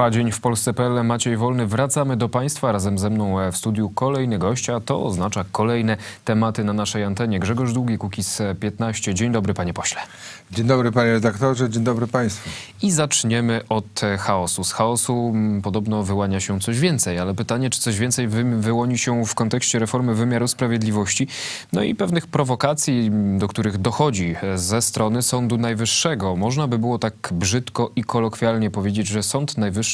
Trwa dzień w Polsce.pl. Maciej Wolny. Wracamy do Państwa. Razem ze mną w studiu kolejny gościa. To oznacza kolejne tematy na naszej antenie. Grzegorz Długi, Kukiz 15. Dzień dobry, panie pośle. Dzień dobry, panie redaktorze. Dzień dobry państwu. I zaczniemy od chaosu. Z chaosu mm, podobno wyłania się coś więcej, ale pytanie, czy coś więcej wy wyłoni się w kontekście reformy wymiaru sprawiedliwości, no i pewnych prowokacji, mm, do których dochodzi e, ze strony Sądu Najwyższego. Można by było tak brzydko i kolokwialnie powiedzieć, że Sąd Najwyższy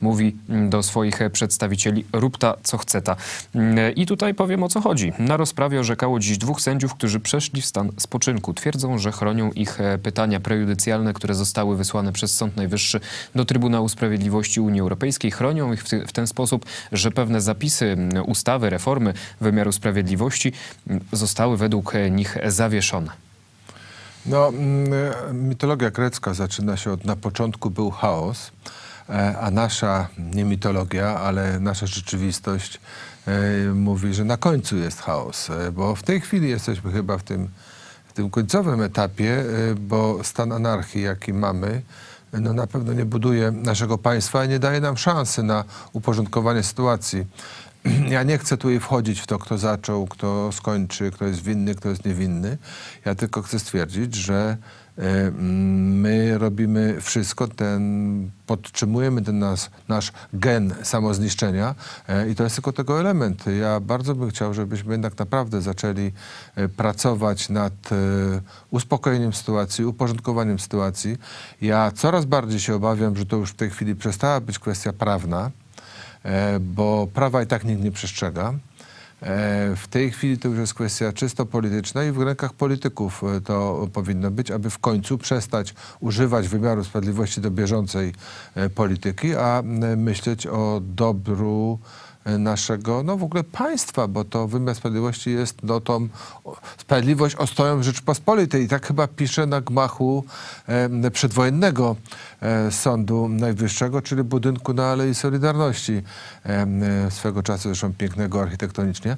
mówi mm, do swoich e, przedstawicieli róbta co ta. Mm, e, I tutaj powiem o co chodzi. Na rozprawie orzekało dziś dwóch sędziów, którzy przeszli w stan spoczynku. Twierdzą, że chronią ich e, pytania prejudycjalne, które zostały wysłane przez Sąd Najwyższy do Trybunału Sprawiedliwości Unii Europejskiej. Chronią ich w ten sposób, że pewne zapisy ustawy, reformy wymiaru sprawiedliwości zostały według nich zawieszone. No, mitologia grecka zaczyna się od na początku był chaos. E, a nasza, nie mitologia, ale nasza rzeczywistość e, mówi, że na końcu jest chaos, e, bo w tej chwili jesteśmy chyba w tym, w tym końcowym etapie, bo stan anarchii, jaki mamy, no na pewno nie buduje naszego państwa i nie daje nam szansy na uporządkowanie sytuacji. Ja nie chcę tu wchodzić w to, kto zaczął, kto skończy, kto jest winny, kto jest niewinny. Ja tylko chcę stwierdzić, że E, mm, my robimy wszystko, ten, podtrzymujemy ten nas, nasz gen samozniszczenia e, i to jest tylko tego element. Ja bardzo bym chciał, żebyśmy jednak naprawdę zaczęli e, pracować nad uspokojeniem sytuacji, uporządkowaniem sytuacji. Ja coraz bardziej się obawiam, że to już w tej chwili przestała być kwestia prawna, bo prawa i tak nikt nie przestrzega. E, w tej chwili to już jest kwestia czysto polityczna i w rękach polityków e, to powinno być, aby w końcu przestać używać wymiaru sprawiedliwości do bieżącej e, polityki, a myśleć o dobru Y, naszego, no w ogóle państwa, bo to wymiar sprawiedliwości jest no, tą sprawiedliwość ostoją Rzeczpospolitej. I tak chyba pisze na gmachu e, przedwojennego e, Sądu Najwyższego, czyli budynku na Alei Solidarności, e, swego czasu zresztą pięknego architektonicznie.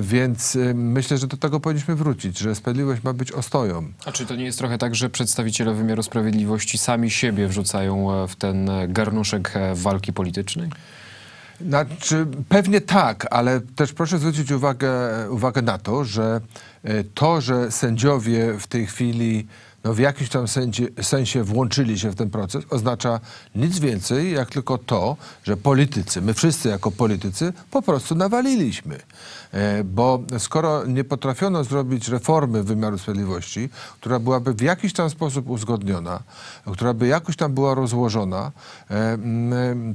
więc myślę, że do tego powinniśmy wrócić, że sprawiedliwość ma być ostoją. A czy to nie jest trochę tak, że przedstawiciele wymiaru sprawiedliwości sami siebie wrzucają e, w ten e, garnuszek e, walki politycznej? Znaczy, pewnie tak, ale też proszę zwrócić uwagę, uwagę na to, że e, to, że sędziowie w tej chwili no w jakimś tam sensie, sensie włączyli się w ten proces, oznacza nic więcej jak tylko to, że politycy, my wszyscy jako politycy po prostu nawaliliśmy. E, bo skoro nie potrafiono zrobić reformy wymiaru sprawiedliwości, która byłaby w jakiś tam sposób uzgodniona, która by jakoś tam była rozłożona, e,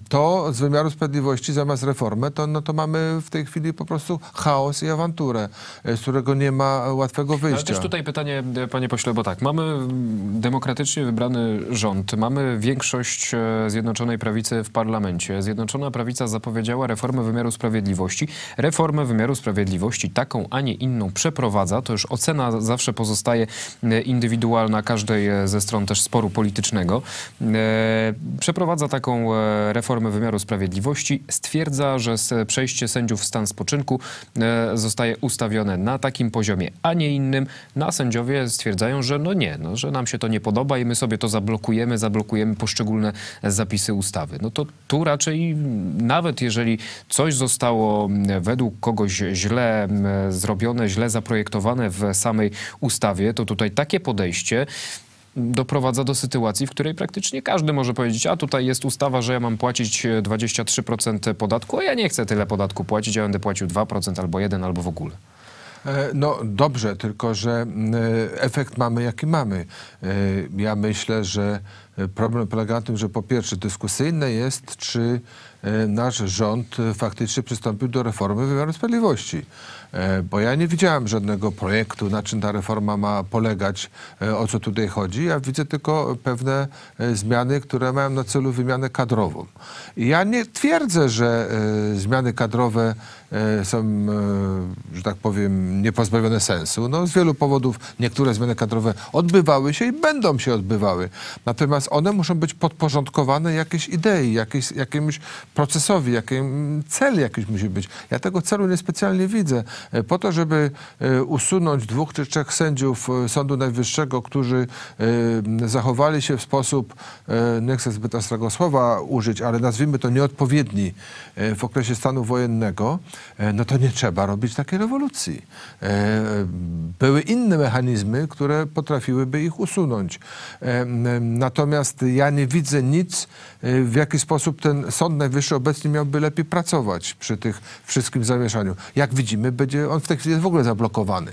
to z wymiaru sprawiedliwości zamiast reformy, to, no to mamy w tej chwili po prostu chaos i awanturę, e, z którego nie ma łatwego wyjścia. Ale też tutaj pytanie, panie pośle, bo tak, mamy demokratycznie wybrany rząd, mamy większość e, Zjednoczonej Prawicy w parlamencie. Zjednoczona Prawica zapowiedziała reformę wymiaru sprawiedliwości. Reformę wymiaru sprawiedliwości taką, a nie inną przeprowadza. To już ocena zawsze pozostaje e, indywidualna każdej e, ze stron też sporu politycznego. Przeprowadza taką reformę wymiaru sprawiedliwości. Stwierdza, że przejście sędziów w stan spoczynku zostaje ustawione na takim poziomie, a nie innym. Na no, sędziowie stwierdzają, że no nie, no no, że nam się to nie podoba i my sobie to zablokujemy, zablokujemy poszczególne zapisy ustawy. No to tu raczej nawet jeżeli coś zostało mm, według kogoś źle mm, zrobione, źle zaprojektowane w samej ustawie, to tutaj takie podejście mm, doprowadza do sytuacji, w której praktycznie każdy może powiedzieć, a tutaj jest ustawa, że ja mam płacić 23% e, podatku, a ja nie chcę tyle podatku płacić, ja będę płacił 2% albo 1% albo w ogóle. E, no dobrze, tylko że mm, e, efekt mamy jaki mamy. E, ja myślę, że problem polega na tym, że po pierwsze dyskusyjne jest, czy nasz rząd faktycznie przystąpił do reformy wymiaru sprawiedliwości. Bo ja nie widziałem żadnego projektu, na czym ta reforma ma polegać, o co tutaj chodzi. Ja widzę tylko pewne zmiany, które mają na celu wymianę kadrową. I ja nie twierdzę, że zmiany kadrowe E, są, e, że tak powiem, niepozbawione sensu. No, z wielu powodów niektóre zmiany kadrowe odbywały się i będą się odbywały. Natomiast one muszą być podporządkowane jakiejś idei, jakiejś, jakiemuś procesowi, jakim cel jakiś musi być. Ja tego celu niespecjalnie widzę. E, po to, żeby usunąć dwóch czy trzech sędziów Sądu Najwyższego, którzy zachowali się w sposób, nie chcę zbyt ostrego słowa użyć, ale nazwijmy to nieodpowiedni w okresie stanu wojennego, E, no to nie trzeba robić takiej rewolucji. E, były inne mechanizmy, które potrafiłyby ich usunąć. E, natomiast ja nie widzę nic, w jaki sposób ten Sąd Najwyższy obecnie miałby lepiej pracować przy tych wszystkim zamieszaniu. Jak widzimy, będzie on w tej chwili jest w ogóle zablokowany.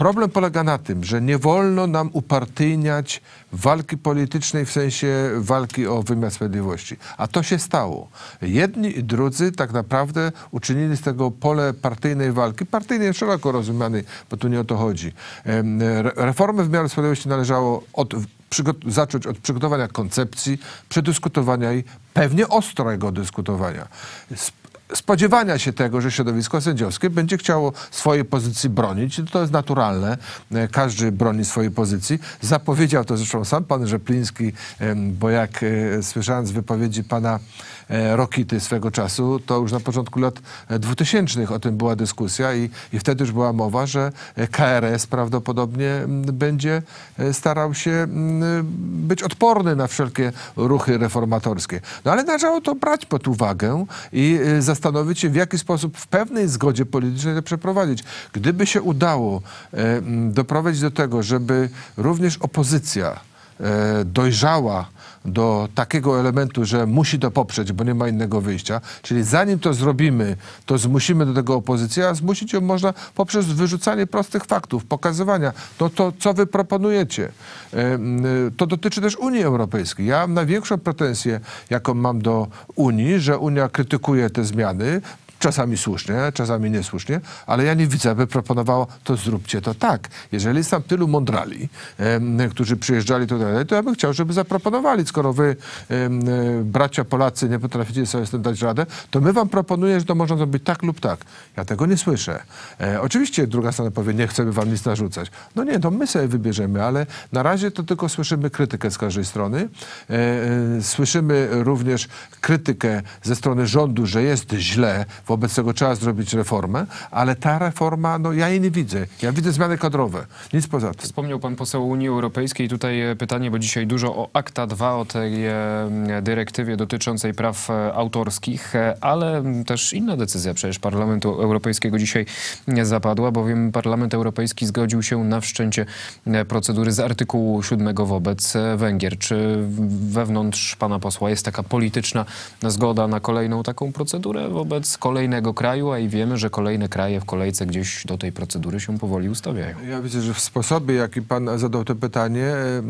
Problem polega na tym, że nie wolno nam upartyjniać walki politycznej w sensie walki o wymiar sprawiedliwości. A to się stało. Jedni i drudzy tak naprawdę uczynili z tego pole partyjnej walki, partyjnej szeroko rozumianej, bo tu nie o to chodzi. Reformy wymiaru sprawiedliwości należało od zacząć od przygotowania koncepcji, przedyskutowania i pewnie ostrego dyskutowania. Z spodziewania się tego, że środowisko sędziowskie będzie chciało swojej pozycji bronić. To jest naturalne. E, każdy broni swojej pozycji. Zapowiedział to zresztą sam pan Rzepliński, bo jak e, słyszałem z wypowiedzi pana e, Rokity swego czasu, to już na początku lat 2000 o tym była dyskusja i, i wtedy już była mowa, że KRS prawdopodobnie będzie starał się być odporny na wszelkie ruchy reformatorskie. No ale należało to brać pod uwagę i zastanawiać zastanowić się, w jaki sposób w pewnej zgodzie politycznej to przeprowadzić. Gdyby się udało e, doprowadzić do tego, żeby również opozycja e, dojrzała do takiego elementu, że musi to poprzeć, bo nie ma innego wyjścia. Czyli zanim to zrobimy, to zmusimy do tego opozycję, a zmusić ją można poprzez wyrzucanie prostych faktów, pokazywania, no to co wy proponujecie. E, e, to dotyczy też Unii Europejskiej. Ja mam największą pretensję, jaką mam do Unii, że Unia krytykuje te zmiany, Czasami słusznie, czasami niesłusznie, ale ja nie widzę, by proponowało, to zróbcie to tak. Jeżeli jest tam tylu mądrali, e, którzy przyjeżdżali tutaj, to ja bym chciał, żeby zaproponowali, skoro wy, e, e, bracia Polacy, nie potraficie sobie z tym dać radę, to my wam proponuję, że to można zrobić tak lub tak. Ja tego nie słyszę. E, oczywiście druga strona powie, nie chcemy wam nic narzucać. No nie, to my sobie wybierzemy, ale na razie to tylko słyszymy krytykę z każdej strony. E, e, słyszymy również krytykę ze strony rządu, że jest źle, Wobec tego trzeba zrobić reformę, ale ta reforma, no ja jej nie widzę. Ja widzę zmiany kadrowe, nic poza tym. Wspomniał pan poseł Unii Europejskiej. Tutaj e, pytanie, bo dzisiaj dużo o Akta 2, o tej e, dyrektywie dotyczącej praw e, autorskich, ale też inna decyzja przecież Parlamentu Europejskiego dzisiaj zapadła, bowiem Parlament Europejski zgodził się na wszczęcie procedury z artykułu 7 wobec Węgier. Czy wewnątrz pana posła jest taka polityczna zgoda na kolejną taką procedurę wobec kolejnych kolejnego kraju, a i wiemy, że kolejne kraje w kolejce gdzieś do tej procedury się powoli ustawiają. Ja widzę, że w sposobie, jaki pan zadał to pytanie, e,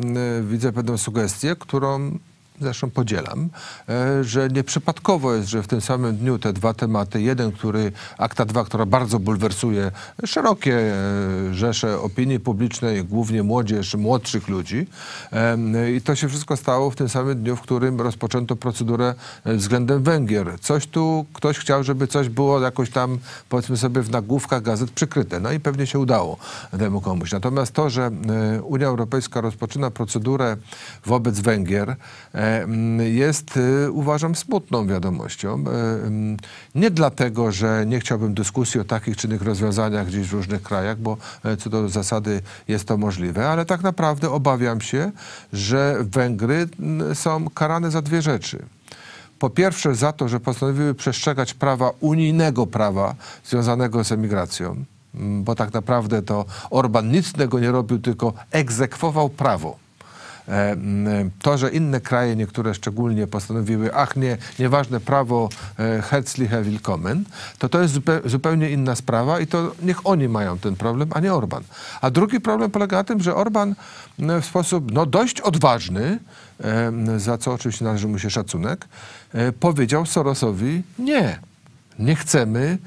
widzę pewną sugestię, którą zresztą podzielam, e, że nieprzypadkowo jest, że w tym samym dniu te dwa tematy, jeden, który, akta 2, która bardzo bulwersuje szerokie e, rzesze opinii publicznej, głównie młodzież, młodszych ludzi i to się wszystko stało w tym samym dniu, w którym rozpoczęto procedurę e, względem Węgier. Coś tu, ktoś chciał, żeby coś było jakoś tam, powiedzmy sobie, w nagłówkach gazet przykryte, no i pewnie się udało temu komuś. Natomiast to, że Unia Europejska rozpoczyna procedurę wobec Węgier, Mm, jest, y, uważam, smutną wiadomością. Y, mm, nie dlatego, że nie chciałbym dyskusji o takich czy innych rozwiązaniach gdzieś w różnych krajach, bo e, co do zasady jest to możliwe, ale tak naprawdę obawiam się, że Węgry mm, są karane za dwie rzeczy. Po pierwsze za to, że postanowiły przestrzegać prawa unijnego prawa związanego z emigracją, bo tak naprawdę to Orban nic tego nie robił, tylko egzekwował prawo. E, to, że inne kraje, niektóre szczególnie postanowiły, ach nie, nieważne prawo e, herzliche willkommen, to to jest zupełnie inna sprawa i to niech oni mają ten problem, a nie Orban. A drugi problem polega na tym, że Orban w sposób no, dość odważny, e, za co oczywiście należy mu się szacunek, powiedział Sorosowi nie. Nie chcemy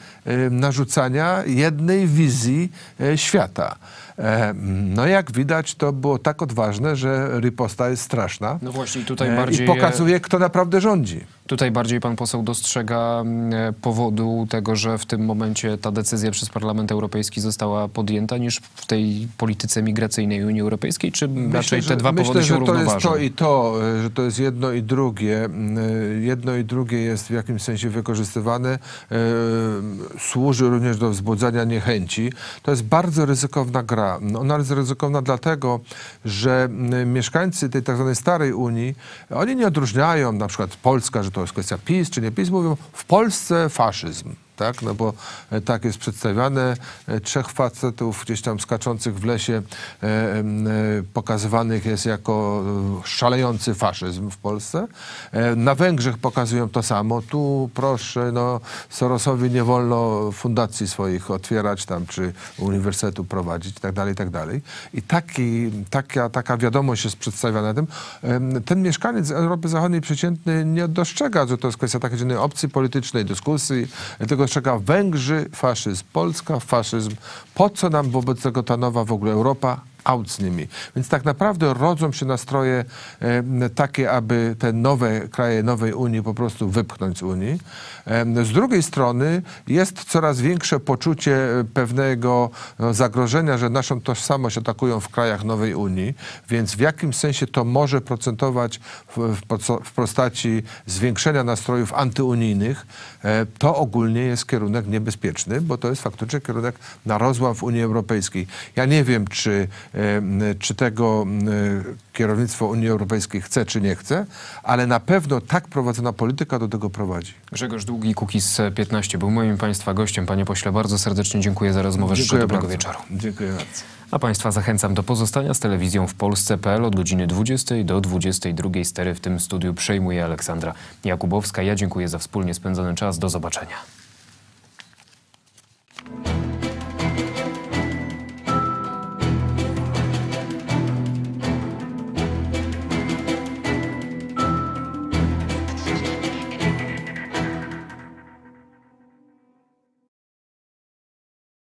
narzucania jednej wizji świata. E, no jak widać, to było tak odważne, że riposta jest straszna. No właśnie, i tutaj e, bardziej... I e, pokazuje, kto naprawdę rządzi. Tutaj bardziej pan poseł dostrzega powodu tego, że w tym momencie ta decyzja przez Parlament Europejski została podjęta, niż w tej polityce migracyjnej Unii Europejskiej? Czy myślę, raczej te że, dwa myślę, powody się równoważą? Myślę, że to jest to i to, że to jest jedno i drugie. Jedno i drugie jest w jakimś sensie wykorzystywane. Służy również do wzbudzania niechęci. To jest bardzo ryzykowna gra ryzykowna. No ona jest ryzykowna dlatego, że mm, mieszkańcy tej tak zwanej starej Unii, oni nie odróżniają na przykład Polska, że to jest kwestia PiS czy nie PiS, mówią w Polsce faszyzm tak? No bo e, tak jest przedstawiane. E, trzech facetów gdzieś tam skaczących w lesie e, pokazywanych jest jako szalejący faszyzm w Polsce. na Węgrzech pokazują to samo. Tu proszę, no Sorosowi nie wolno fundacji swoich otwierać tam, czy uniwersytetu prowadzić itd. Tak itd. Tak I taki, taka, taka wiadomość jest przedstawiana tym. Ten mieszkaniec Europy Zachodniej przeciętny nie dostrzega, że to jest kwestia takiej opcji politycznej dyskusji, tego tego czeka Węgrzy, faszyzm, Polska, faszyzm. Po co nam wobec tego ta nowa w ogóle Europa, aucnymi. Więc tak naprawdę rodzą się nastroje takie, aby te nowe kraje nowej Unii po prostu wypchnąć z Unii. Z drugiej strony jest coraz większe poczucie e, pewnego no, zagrożenia, że naszą tożsamość atakują w krajach nowej Unii, więc w jakim sensie to może procentować w postaci zwiększenia nastrojów antyunijnych, e, to ogólnie jest kierunek niebezpieczny, bo to jest faktycznie kierunek na rozłam w Unii Europejskiej. Ja nie wiem, czy E, czy tego e, kierownictwo Unii Europejskiej chce, czy nie chce, ale na pewno tak prowadzona polityka do tego prowadzi. Grzegorz Długi, Kukiz 15 był moim Państwa gościem. Panie pośle, bardzo serdecznie dziękuję za rozmowę. Życzę dobrego bardzo. wieczoru. Dziękuję bardzo. A Państwa zachęcam do pozostania z telewizją w Polsce.pl od godziny 20 do 22 stery w tym studiu przejmuje Aleksandra Jakubowska. Ja dziękuję za wspólnie spędzony czas. Do zobaczenia.